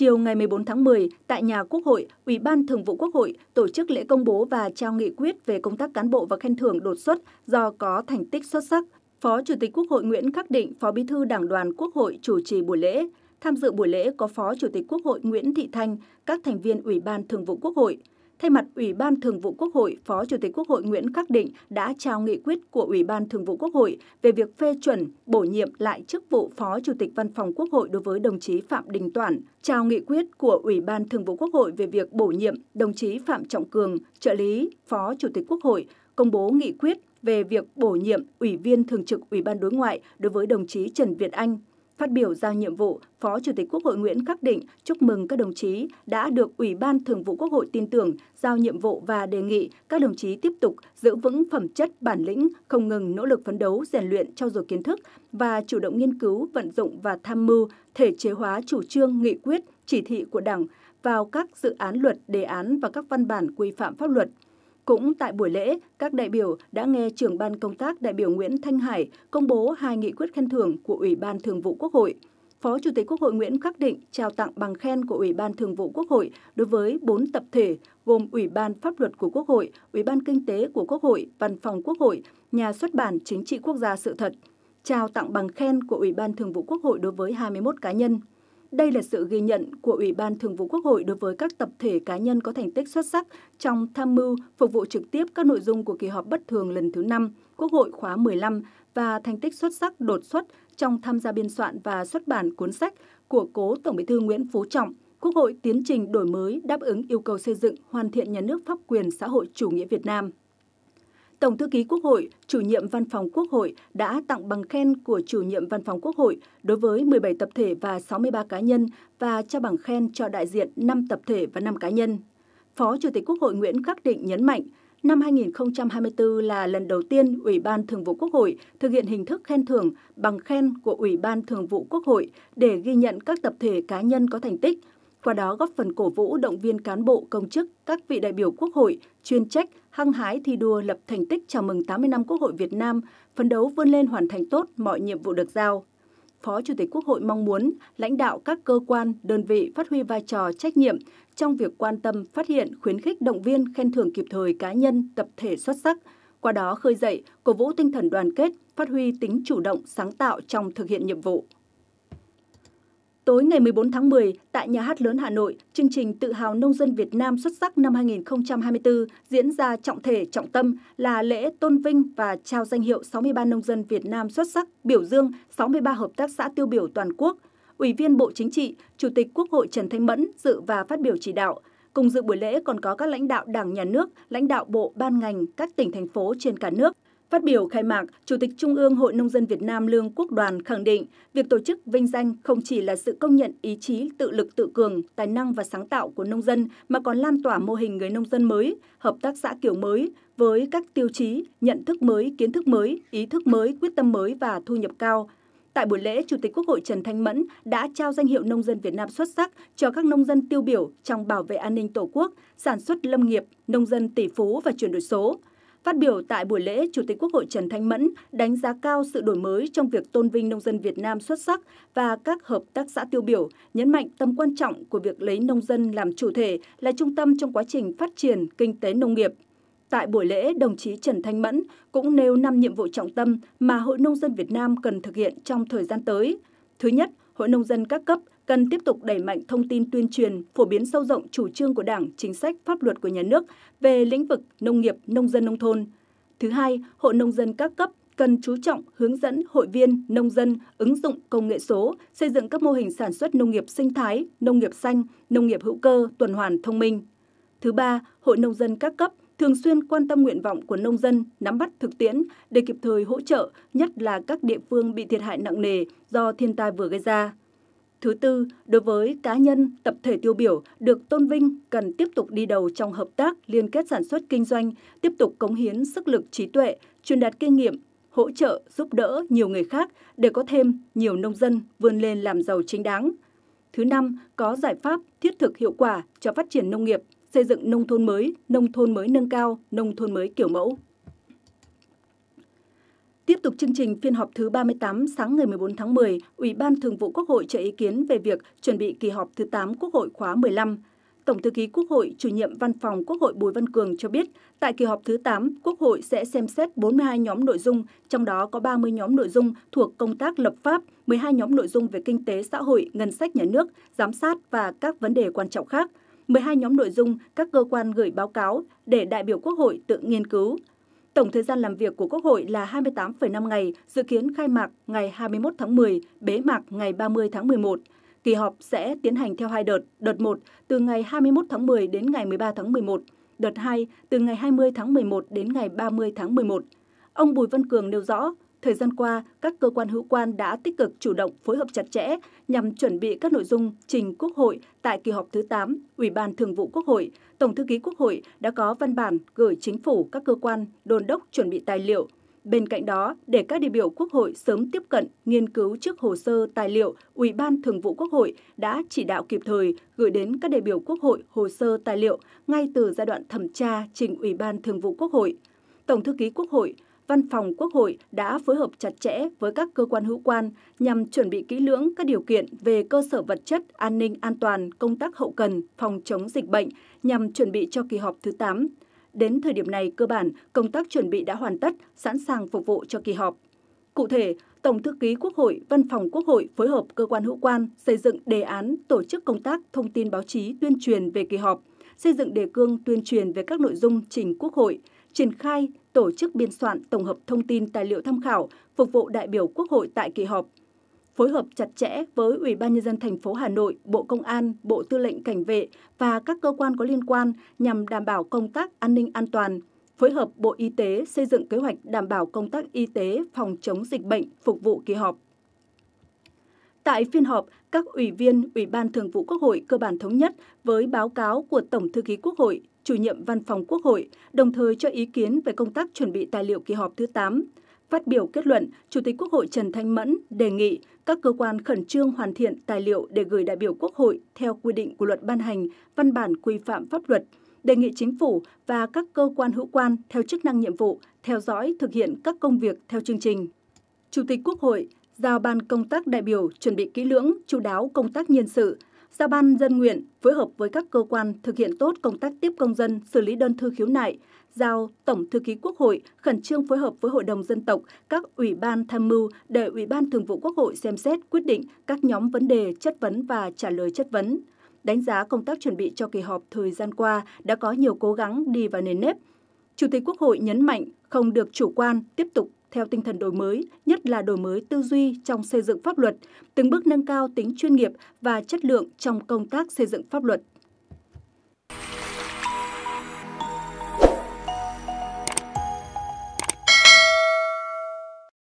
Chiều ngày 14 tháng 10, tại nhà Quốc hội, Ủy ban Thường vụ Quốc hội tổ chức lễ công bố và trao nghị quyết về công tác cán bộ và khen thưởng đột xuất do có thành tích xuất sắc. Phó Chủ tịch Quốc hội Nguyễn Khắc Định, Phó Bí thư Đảng đoàn Quốc hội chủ trì buổi lễ. Tham dự buổi lễ có Phó Chủ tịch Quốc hội Nguyễn Thị Thanh, các thành viên Ủy ban Thường vụ Quốc hội – Thay mặt Ủy ban Thường vụ Quốc hội, Phó Chủ tịch Quốc hội Nguyễn Khắc Định đã trao nghị quyết của Ủy ban Thường vụ Quốc hội về việc phê chuẩn bổ nhiệm lại chức vụ Phó Chủ tịch Văn phòng Quốc hội đối với đồng chí Phạm Đình Toản, trao nghị quyết của Ủy ban Thường vụ Quốc hội về việc bổ nhiệm đồng chí Phạm Trọng Cường, trợ lý Phó Chủ tịch Quốc hội, công bố nghị quyết về việc bổ nhiệm Ủy viên Thường trực Ủy ban Đối ngoại đối với đồng chí Trần Việt Anh, Phát biểu giao nhiệm vụ, Phó Chủ tịch Quốc hội Nguyễn Khắc Định chúc mừng các đồng chí đã được Ủy ban Thường vụ Quốc hội tin tưởng, giao nhiệm vụ và đề nghị các đồng chí tiếp tục giữ vững phẩm chất bản lĩnh, không ngừng nỗ lực phấn đấu rèn luyện trau dồi kiến thức và chủ động nghiên cứu, vận dụng và tham mưu thể chế hóa chủ trương, nghị quyết, chỉ thị của Đảng vào các dự án luật, đề án và các văn bản quy phạm pháp luật – cũng tại buổi lễ, các đại biểu đã nghe trưởng ban công tác đại biểu Nguyễn Thanh Hải công bố hai nghị quyết khen thưởng của Ủy ban Thường vụ Quốc hội. Phó Chủ tịch Quốc hội Nguyễn Khắc Định trao tặng bằng khen của Ủy ban Thường vụ Quốc hội đối với 4 tập thể gồm Ủy ban Pháp luật của Quốc hội, Ủy ban Kinh tế của Quốc hội, Văn phòng Quốc hội, Nhà xuất bản Chính trị Quốc gia sự thật. Trao tặng bằng khen của Ủy ban Thường vụ Quốc hội đối với 21 cá nhân. Đây là sự ghi nhận của Ủy ban Thường vụ Quốc hội đối với các tập thể cá nhân có thành tích xuất sắc trong tham mưu phục vụ trực tiếp các nội dung của kỳ họp bất thường lần thứ 5 Quốc hội khóa 15 và thành tích xuất sắc đột xuất trong tham gia biên soạn và xuất bản cuốn sách của cố Tổng Bí thư Nguyễn Phú Trọng, Quốc hội tiến trình đổi mới đáp ứng yêu cầu xây dựng hoàn thiện nhà nước pháp quyền xã hội chủ nghĩa Việt Nam. Tổng thư ký Quốc hội, chủ nhiệm Văn phòng Quốc hội đã tặng bằng khen của chủ nhiệm Văn phòng Quốc hội đối với 17 tập thể và 63 cá nhân và cho bằng khen cho đại diện 5 tập thể và 5 cá nhân. Phó Chủ tịch Quốc hội Nguyễn Khắc Định nhấn mạnh, năm 2024 là lần đầu tiên Ủy ban Thường vụ Quốc hội thực hiện hình thức khen thưởng bằng khen của Ủy ban Thường vụ Quốc hội để ghi nhận các tập thể cá nhân có thành tích, qua đó góp phần cổ vũ động viên cán bộ công chức, các vị đại biểu Quốc hội chuyên trách, hăng hái thi đua lập thành tích chào mừng 80 năm Quốc hội Việt Nam, phấn đấu vươn lên hoàn thành tốt mọi nhiệm vụ được giao. Phó Chủ tịch Quốc hội mong muốn lãnh đạo các cơ quan, đơn vị phát huy vai trò trách nhiệm trong việc quan tâm, phát hiện, khuyến khích động viên khen thưởng kịp thời cá nhân, tập thể xuất sắc, qua đó khơi dậy, cổ vũ tinh thần đoàn kết, phát huy tính chủ động, sáng tạo trong thực hiện nhiệm vụ. Tối ngày 14 tháng 10, tại Nhà hát lớn Hà Nội, chương trình Tự hào Nông dân Việt Nam xuất sắc năm 2024 diễn ra trọng thể trọng tâm là lễ tôn vinh và trao danh hiệu 63 nông dân Việt Nam xuất sắc, biểu dương 63 hợp tác xã tiêu biểu toàn quốc. Ủy viên Bộ Chính trị, Chủ tịch Quốc hội Trần Thanh Mẫn dự và phát biểu chỉ đạo. Cùng dự buổi lễ còn có các lãnh đạo Đảng, Nhà nước, lãnh đạo Bộ, Ban ngành, các tỉnh, thành phố trên cả nước, Phát biểu khai mạc, Chủ tịch Trung ương Hội Nông dân Việt Nam Lương Quốc đoàn khẳng định, việc tổ chức vinh danh không chỉ là sự công nhận ý chí tự lực tự cường, tài năng và sáng tạo của nông dân, mà còn lan tỏa mô hình người nông dân mới, hợp tác xã kiểu mới, với các tiêu chí, nhận thức mới, kiến thức mới, ý thức mới, quyết tâm mới và thu nhập cao. Tại buổi lễ, Chủ tịch Quốc hội Trần Thanh Mẫn đã trao danh hiệu nông dân Việt Nam xuất sắc cho các nông dân tiêu biểu trong bảo vệ an ninh Tổ quốc, sản xuất lâm nghiệp, nông dân tỷ phú và chuyển đổi số – Phát biểu tại buổi lễ, Chủ tịch Quốc hội Trần Thanh Mẫn đánh giá cao sự đổi mới trong việc tôn vinh nông dân Việt Nam xuất sắc và các hợp tác xã tiêu biểu, nhấn mạnh tầm quan trọng của việc lấy nông dân làm chủ thể là trung tâm trong quá trình phát triển kinh tế nông nghiệp. Tại buổi lễ, đồng chí Trần Thanh Mẫn cũng nêu 5 nhiệm vụ trọng tâm mà Hội Nông dân Việt Nam cần thực hiện trong thời gian tới. Thứ nhất, Hội Nông dân các cấp cần tiếp tục đẩy mạnh thông tin tuyên truyền, phổ biến sâu rộng chủ trương của Đảng, chính sách, pháp luật của nhà nước về lĩnh vực nông nghiệp, nông dân nông thôn. Thứ hai, hội nông dân các cấp cần chú trọng hướng dẫn hội viên, nông dân ứng dụng công nghệ số, xây dựng các mô hình sản xuất nông nghiệp sinh thái, nông nghiệp xanh, nông nghiệp hữu cơ, tuần hoàn thông minh. Thứ ba, hội nông dân các cấp thường xuyên quan tâm nguyện vọng của nông dân, nắm bắt thực tiễn để kịp thời hỗ trợ, nhất là các địa phương bị thiệt hại nặng nề do thiên tai vừa gây ra. Thứ tư, đối với cá nhân, tập thể tiêu biểu được tôn vinh cần tiếp tục đi đầu trong hợp tác, liên kết sản xuất kinh doanh, tiếp tục cống hiến sức lực trí tuệ, truyền đạt kinh nghiệm, hỗ trợ, giúp đỡ nhiều người khác để có thêm nhiều nông dân vươn lên làm giàu chính đáng. Thứ năm, có giải pháp thiết thực hiệu quả cho phát triển nông nghiệp, xây dựng nông thôn mới, nông thôn mới nâng cao, nông thôn mới kiểu mẫu. Tiếp tục chương trình phiên họp thứ 38 sáng ngày 14 tháng 10, Ủy ban Thường vụ Quốc hội cho ý kiến về việc chuẩn bị kỳ họp thứ 8 Quốc hội khóa 15. Tổng thư ký Quốc hội, chủ nhiệm văn phòng Quốc hội Bùi Văn Cường cho biết, tại kỳ họp thứ 8, Quốc hội sẽ xem xét 42 nhóm nội dung, trong đó có 30 nhóm nội dung thuộc công tác lập pháp, 12 nhóm nội dung về kinh tế xã hội, ngân sách nhà nước, giám sát và các vấn đề quan trọng khác. 12 nhóm nội dung các cơ quan gửi báo cáo để đại biểu Quốc hội tự nghiên cứu, Tổng thời gian làm việc của Quốc hội là 28,5 ngày, dự kiến khai mạc ngày 21 tháng 10, bế mạc ngày 30 tháng 11. Kỳ họp sẽ tiến hành theo hai đợt, đợt 1 từ ngày 21 tháng 10 đến ngày 13 tháng 11, đợt 2 từ ngày 20 tháng 11 đến ngày 30 tháng 11. Ông Bùi Văn Cường nêu rõ, thời gian qua, các cơ quan hữu quan đã tích cực chủ động phối hợp chặt chẽ nhằm chuẩn bị các nội dung trình Quốc hội tại kỳ họp thứ 8, Ủy ban Thường vụ Quốc hội, Tổng thư ký Quốc hội đã có văn bản gửi chính phủ các cơ quan đôn đốc chuẩn bị tài liệu. Bên cạnh đó, để các đại biểu Quốc hội sớm tiếp cận, nghiên cứu trước hồ sơ tài liệu, Ủy ban Thường vụ Quốc hội đã chỉ đạo kịp thời gửi đến các đại biểu Quốc hội hồ sơ tài liệu ngay từ giai đoạn thẩm tra trình Ủy ban Thường vụ Quốc hội. Tổng thư ký Quốc hội Văn phòng Quốc hội đã phối hợp chặt chẽ với các cơ quan hữu quan nhằm chuẩn bị kỹ lưỡng các điều kiện về cơ sở vật chất, an ninh, an toàn, công tác hậu cần, phòng chống dịch bệnh nhằm chuẩn bị cho kỳ họp thứ 8. Đến thời điểm này, cơ bản, công tác chuẩn bị đã hoàn tất, sẵn sàng phục vụ cho kỳ họp. Cụ thể, Tổng thư ký Quốc hội, Văn phòng Quốc hội phối hợp cơ quan hữu quan xây dựng đề án tổ chức công tác thông tin báo chí tuyên truyền về kỳ họp, xây dựng đề cương tuyên truyền về các nội dung trình Quốc hội – triển khai tổ chức biên soạn tổng hợp thông tin tài liệu tham khảo phục vụ đại biểu Quốc hội tại kỳ họp phối hợp chặt chẽ với Ủy ban nhân dân thành phố Hà Nội, Bộ Công an, Bộ Tư lệnh Cảnh vệ và các cơ quan có liên quan nhằm đảm bảo công tác an ninh an toàn, phối hợp Bộ Y tế xây dựng kế hoạch đảm bảo công tác y tế phòng chống dịch bệnh phục vụ kỳ họp. Tại phiên họp, các ủy viên Ủy ban Thường vụ Quốc hội cơ bản thống nhất với báo cáo của Tổng thư ký Quốc hội chủ nhiệm Văn phòng Quốc hội, đồng thời cho ý kiến về công tác chuẩn bị tài liệu kỳ họp thứ 8. Phát biểu kết luận, Chủ tịch Quốc hội Trần Thanh Mẫn đề nghị các cơ quan khẩn trương hoàn thiện tài liệu để gửi đại biểu Quốc hội theo quy định của luật ban hành, văn bản quy phạm pháp luật, đề nghị chính phủ và các cơ quan hữu quan theo chức năng nhiệm vụ theo dõi thực hiện các công việc theo chương trình. Chủ tịch Quốc hội giao ban công tác đại biểu chuẩn bị kỹ lưỡng, chú đáo công tác nhân sự, Giao ban dân nguyện phối hợp với các cơ quan thực hiện tốt công tác tiếp công dân, xử lý đơn thư khiếu nại, giao Tổng thư ký Quốc hội khẩn trương phối hợp với Hội đồng dân tộc, các ủy ban tham mưu để Ủy ban Thường vụ Quốc hội xem xét quyết định các nhóm vấn đề chất vấn và trả lời chất vấn. Đánh giá công tác chuẩn bị cho kỳ họp thời gian qua đã có nhiều cố gắng đi vào nền nếp. Chủ tịch Quốc hội nhấn mạnh không được chủ quan, tiếp tục theo tinh thần đổi mới, nhất là đổi mới tư duy trong xây dựng pháp luật, từng bước nâng cao tính chuyên nghiệp và chất lượng trong công tác xây dựng pháp luật.